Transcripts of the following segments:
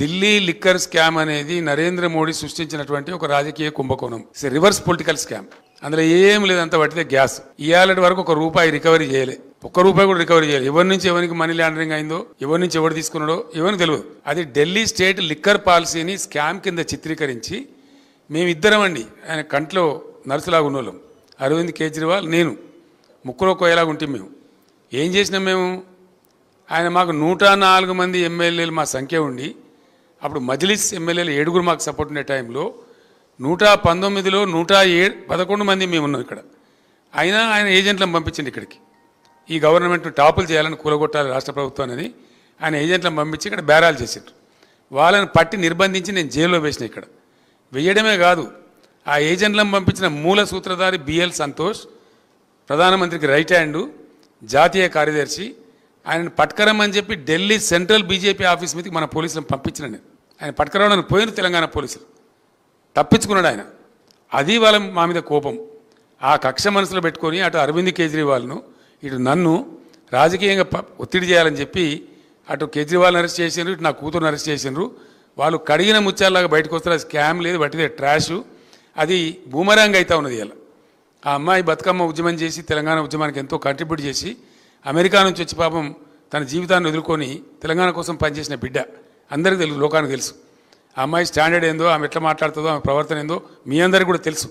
Delhi liquor scam అనేది నరేంద్ర మోడీ సృష్టించినటువంటి ఒక రాజకీయ కుంభకోణం రివర్స్ పొలిటికల్ స్కామ్ అందులో ఏం లేదంత పట్టితే గ్యాస్ ఇవాళ వరకు ఒక రూపాయి రికవరీ చేయలే ఒక్క రూపాయి కూడా రికవరీ చేయాలి ఎవరి నుంచి ఎవరికి మనీ లాండరింగ్ అయిందో ఎవరి నుంచి ఎవరు తీసుకున్నాడో ఎవరికి తెలియదు అది ఢిల్లీ స్టేట్ లిక్కర్ పాలసీని స్కామ్ కింద చిత్రీకరించి మేమిద్దరం అండి ఆయన కంట్లో నర్సులాగా ఉన్నవాళ్ళం అరవింద్ కేజ్రీవాల్ నేను ముక్కులో కోయలాగా ఉంటాం మేము ఏం చేసినాం మేము ఆయన మాకు నూట నాలుగు మంది ఎమ్మెల్యేలు మా సంఖ్య ఉండి అప్పుడు మజ్లిస్ ఎమ్మెల్యేలు ఏడుగురు మాకు సపోర్ట్ ఉండే టైంలో నూట పంతొమ్మిదిలో నూట ఏ పదకొండు మంది మేము ఉన్నాం ఇక్కడ అయినా ఆయన ఏజెంట్లను పంపించండి ఇక్కడికి ఈ గవర్నమెంట్ టాపులు చేయాలని కూలగొట్టాలి రాష్ట్ర ప్రభుత్వం అనేది ఆయన ఏజెంట్లను పంపించి ఇక్కడ బేరాలు చేసిండ్రు వాళ్ళని పట్టి నిర్బంధించి నేను జైల్లో వేసిన ఇక్కడ వేయడమే కాదు ఆ ఏజెంట్లను పంపించిన మూల సూత్రధారి బిఎల్ సంతోష్ ప్రధానమంత్రికి రైట్ హ్యాండు జాతీయ కార్యదర్శి ఆయనను పట్కరమ్మని చెప్పి ఢిల్లీ సెంట్రల్ బీజేపీ ఆఫీస్ మీదకి మన పోలీసులను పంపించిన నేను ఆయన పట్టుకరావడానికి పోయిన తెలంగాణ పోలీసులు తప్పించుకున్నాడు ఆయన అది వాళ్ళ మా మీద కోపం ఆ కక్ష మనసులో పెట్టుకొని అటు అరవింద్ కేజ్రీవాల్ను ఇటు నన్ను రాజకీయంగా ఒత్తిడి చేయాలని చెప్పి అటు కేజ్రీవాల్ని అరెస్ట్ చేసిండ్రు ఇటు నా కూతురుని అరెస్ట్ చేసిండ్రు వాళ్ళు కడిగిన ముత్యాలలాగా బయటకు వస్తారు అది స్కామ్ లేదు బట్టిదే ట్రాష్ అది భూమరాంగ్ అవుతా ఉన్నది ఇలా ఆ అమ్మాయి బతుకమ్మ ఉద్యమం చేసి తెలంగాణ ఉద్యమానికి ఎంతో కంట్రిబ్యూట్ చేసి అమెరికా నుంచి వచ్చి పాపం తన జీవితాన్ని ఎదుర్కొని తెలంగాణ కోసం పనిచేసిన బిడ్డ అందరికీ తెలుసు లోకానికి తెలుసు ఆ అమ్మాయి స్టాండర్డ్ ఏందో ఆమె ఎట్లా మాట్లాడుతుందో ఆమె ప్రవర్తన ఏందో మీ అందరికీ కూడా తెలుసు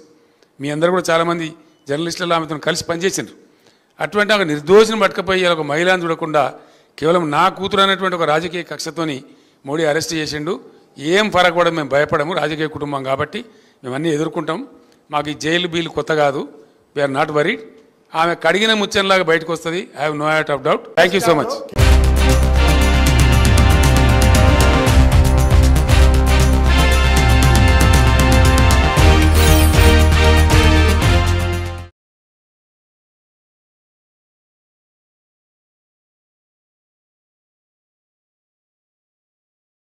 మీ అందరూ కూడా చాలామంది జర్నలిస్టులలో ఆమెతో కలిసి పనిచేసినారు అటువంటి ఒక నిర్దోషిని పట్టుకపోయి ఒక మహిళను చూడకుండా కేవలం నా కూతురు అనేటువంటి ఒక రాజకీయ కక్షతోని మోడీ అరెస్ట్ చేసిండు ఏం కూడా మేము భయపడము రాజకీయ కుటుంబం కాబట్టి మేము అన్నీ ఎదుర్కొంటాం మాకు ఈ జైలు బీలు కొత్త కాదు వీఆర్ నాట్ వరీడ్ ఆమె కడిగిన ముత్యంలాగా బయటకు వస్తుంది I have no of doubt thank you so much